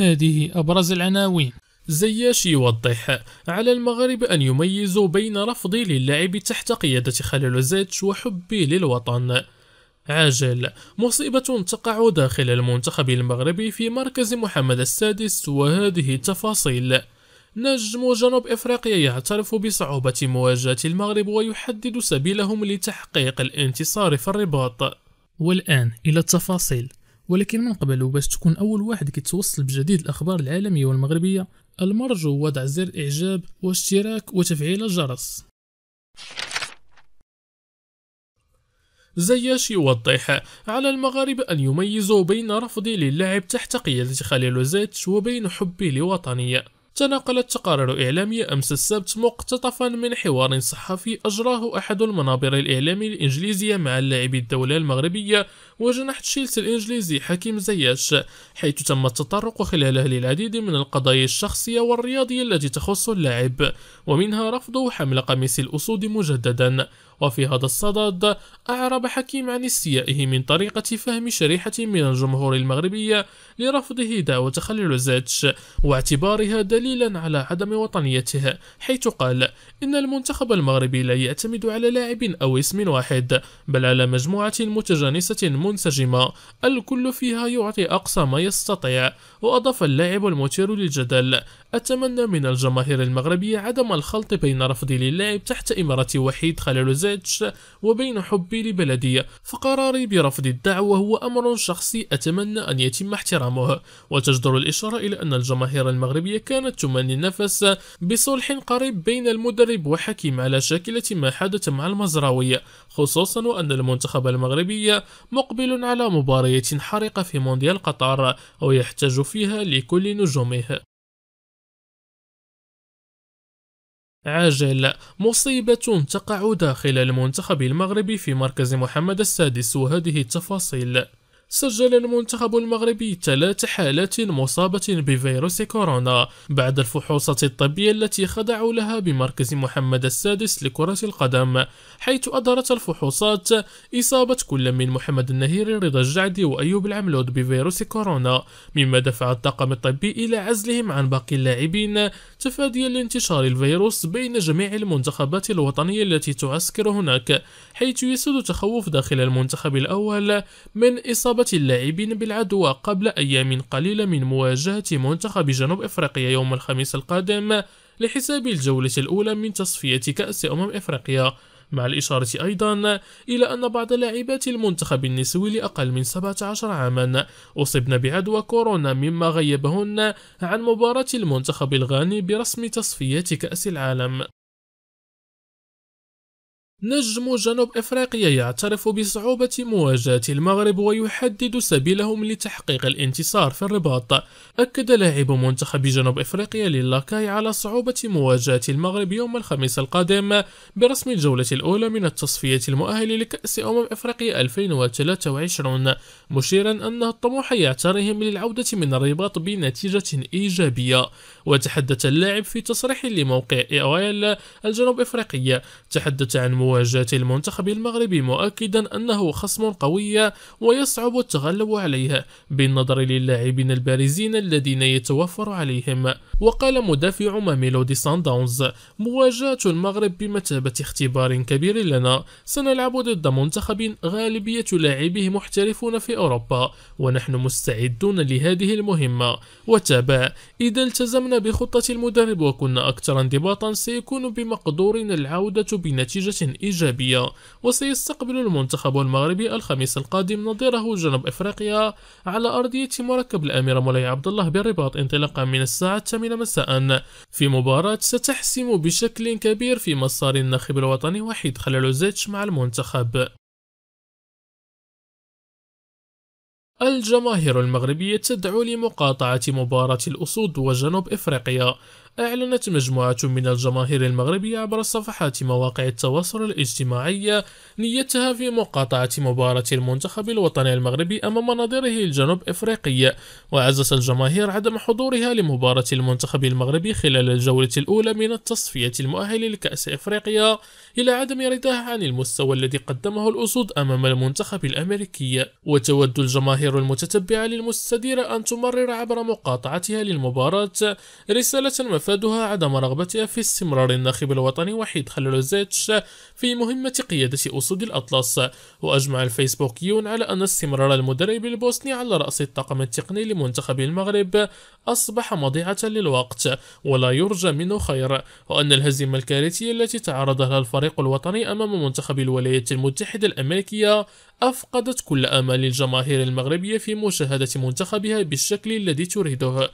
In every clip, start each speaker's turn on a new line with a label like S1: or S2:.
S1: هذه أبرز العناوين زياش يوضح على المغرب أن يميزوا بين رفضي للعب تحت قيادة زيتش وحبي للوطن عاجل مصيبة تقع داخل المنتخب المغربي في مركز محمد السادس وهذه التفاصيل نجم جنوب افريقيا يعترف بصعوبة مواجهة المغرب ويحدد سبيلهم لتحقيق الانتصار في الرباط والان الى التفاصيل ولكن من قبل وباش تكون أول واحد كيتوصل بجديد الأخبار العالمية والمغربية المرجو وضع زر إعجاب واشتراك وتفعيل الجرس زياش يوضح على المغاربة أن يميزوا بين رفضي للعب تحت قيادة خليل زيتش وبين حبي لوطني تناقلت تقارير إعلامية أمس السبت مقتطفا من حوار صحفي أجراه أحد المنابر الإعلامي الإنجليزية مع اللاعب الدولة المغربية وجناح تشيلسي الإنجليزي حكيم زياش حيث تم التطرق خلاله للعديد من القضايا الشخصية والرياضية التي تخص اللاعب ومنها رفضه حمل قميص الأسود مجددا وفي هذا الصدد أعرب حكيم عن استيائه من طريقة فهم شريحة من الجمهور المغربية لرفضه دعوة زيتش واعتبارها دليلا على عدم وطنيته حيث قال إن المنتخب المغربي لا يعتمد على لاعب أو اسم واحد بل على مجموعة متجانسة منسجمة الكل فيها يعطي أقصى ما يستطيع وأضاف اللاعب المثير للجدل أتمنى من الجماهير المغربية عدم الخلط بين رفضي للاعب تحت إمارة وحيد زيتش زيتش وبين حبي لبلدي فقراري برفض الدعوة هو أمر شخصي أتمنى أن يتم احترامه وتجدر الإشارة إلى أن الجماهير المغربية كانت تمني النفس بصلح قريب بين المدرب وحكيم على شاكلة ما حدث مع المزراوي خصوصا وأن المنتخب المغربي مقبل على مباراة حارقة في مونديال قطر ويحتاج فيها لكل نجومه عاجل مصيبة تقع داخل المنتخب المغربي في مركز محمد السادس وهذه التفاصيل سجل المنتخب المغربي ثلاث حالات مصابة بفيروس كورونا بعد الفحوصات الطبية التي خضعوا لها بمركز محمد السادس لكرة القدم حيث أظهرت الفحوصات إصابة كل من محمد النهير رضا الجعدي وأيوب العملود بفيروس كورونا مما دفع الطاقم الطبي إلى عزلهم عن باقي اللاعبين تفاديا لانتشار الفيروس بين جميع المنتخبات الوطنية التي تعسكر هناك حيث يسود تخوف داخل المنتخب الأول من إصابة إصابة اللاعبين بالعدوى قبل أيام قليلة من مواجهة منتخب جنوب إفريقيا يوم الخميس القادم لحساب الجولة الأولى من تصفية كأس أمم إفريقيا مع الإشارة أيضا إلى أن بعض لاعبات المنتخب النسوي لأقل من 17 عاما أصبن بعدوى كورونا مما غيبهن عن مباراة المنتخب الغاني برسم تصفية كأس العالم نجم جنوب افريقيا يعترف بصعوبة مواجهة المغرب ويحدد سبيلهم لتحقيق الانتصار في الرباط أكد لاعب منتخب جنوب افريقيا للاكاي على صعوبة مواجهة المغرب يوم الخميس القادم برسم الجولة الأولى من التصفية المؤهل لكأس أمم افريقيا 2023 مشيرا أن الطموح يعترهم للعودة من الرباط بنتيجة إيجابية وتحدث اللاعب في تصريح لموقع اي الجنوب افريقي تحدث عن مواجهة المنتخب المغربي مؤكدا أنه خصم قوي ويصعب التغلب عليه بالنظر للاعبين البارزين الذين يتوفر عليهم وقال مدافع ماميلودي ساندونز مواجهة المغرب بمثابة اختبار كبير لنا سنلعب ضد منتخب غالبية لاعبيه محترفون في أوروبا ونحن مستعدون لهذه المهمة وتابع إذا التزمنا بخطة المدرب وكنا أكثر انضباطا سيكون بمقدورنا العودة بنتيجة إيجابية وسيستقبل المنتخب المغربي الخميس القادم نظيره جنوب إفريقيا على أرضية مركب الأمير مولاي عبد الله بالرباط انطلاقا من الساعة 8 مساء في مباراة ستحسم بشكل كبير في مسار الناخب الوطني وحيد خلالوزيتش زيتش مع المنتخب الجماهير المغربية تدعو لمقاطعة مباراة الأسود وجنوب إفريقيا أعلنت مجموعة من الجماهير المغربية عبر صفحات مواقع التواصل الاجتماعي نيتها في مقاطعة مباراة المنتخب الوطني المغربي أمام نظيره الجنوب إفريقي وعزز الجماهير عدم حضورها لمباراة المنتخب المغربي خلال الجولة الأولى من التصفية المؤهل لكأس إفريقيا إلى عدم رضاها عن المستوى الذي قدمه الأسود أمام المنتخب الأمريكي وتود الجماهير المتتبعة للمستديرة أن تمرر عبر مقاطعتها للمباراة رسالة مفهومة أفادها عدم رغبتها في استمرار الناخب الوطني وحيد الزيتش في مهمة قيادة أسود الأطلس وأجمع الفيسبوكيون على أن استمرار المدرب البوسني على رأس الطاقم التقني لمنتخب المغرب أصبح مضيعة للوقت ولا يرجى منه خير وأن الهزيمة الكارثية التي تعرض لها الفريق الوطني أمام منتخب الولايات المتحدة الأمريكية أفقدت كل آمال الجماهير المغربية في مشاهدة منتخبها بالشكل الذي تريده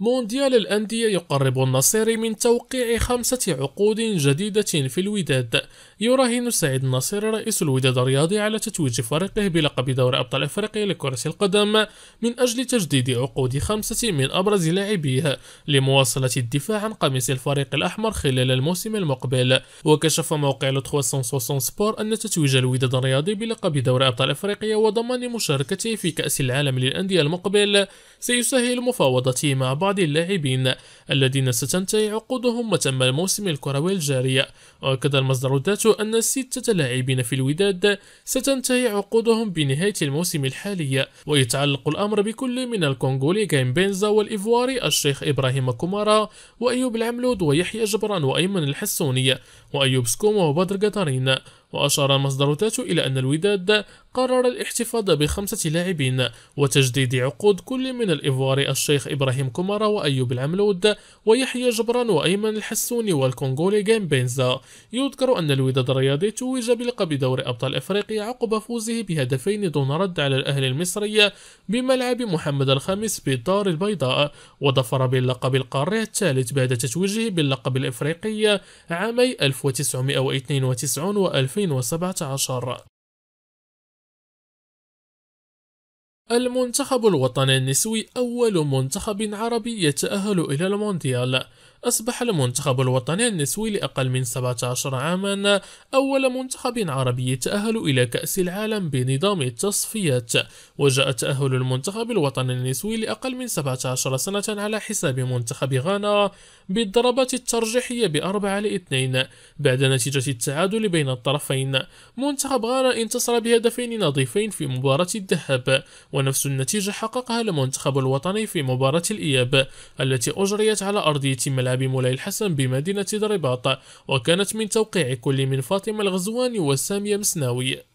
S1: مونديال الأندية يقرب النصيري من توقيع خمسة عقود جديدة في الوداد يراهن سعيد النصيري رئيس الوداد الرياضي على تتويج فريقه بلقب دوري أبطال أفريقيا لكرة القدم من أجل تجديد عقود خمسة من أبرز لاعبيه لمواصلة الدفاع عن قميص الفريق الأحمر خلال الموسم المقبل وكشف موقع لو 360 سبور أن تتويج الوداد الرياضي بلقب دوري أبطال أفريقيا وضمان مشاركته في كأس العالم للأندية المقبل سيسهل مفاوضته مع بعض اللاعبين الذين ستنتهي عقودهم وتم الموسم الكروي الجاري وأكد المصدر ذات أن ستة لاعبين في الوداد ستنتهي عقودهم بنهاية الموسم الحالي ويتعلق الأمر بكل من الكونغولي غيمبينزا والإيفواري الشيخ إبراهيم كومارا وأيوب العملود ويحيى جبران وأيمن الحسوني وأيوب سكوم وبدر جاتارين وأشار مصدر تاتو إلى أن الوداد قرر الاحتفاظ بخمسة لاعبين وتجديد عقود كل من الإفواري الشيخ إبراهيم كومارا وأيوب العملود ويحيى جبران وأيمن الحسوني والكونغولي جامبينزا يذكر أن الوداد الرياضي توج بلقب دوري أبطال أفريقيا عقب فوزه بهدفين دون رد على الأهلي المصري بملعب محمد الخامس بالدار البيضاء وظفر باللقب القاري الثالث بعد تتويجه باللقب الإفريقي عامي 2000 1992 و 2017 المنتخب الوطني النسوي أول منتخب عربي يتأهل إلى المونديال أصبح المنتخب الوطني النسوي لأقل من 17 عاما أول منتخب عربي يتأهل إلى كأس العالم بنظام التصفيات وجاء تأهل المنتخب الوطني النسوي لأقل من 17 سنة على حساب منتخب غانا بالضربات الترجيحية بأربعة لاثنين بعد نتيجة التعادل بين الطرفين منتخب غانا انتصر بهدفين نظيفين في مباراة الذهاب ونفس النتيجة حققها المنتخب الوطني في مباراة الإياب التي أجريت على أرضية ملعب الشعب مولاي الحسن بمدينة درباط وكانت من توقيع كل من فاطمة الغزواني وسامية مسناوي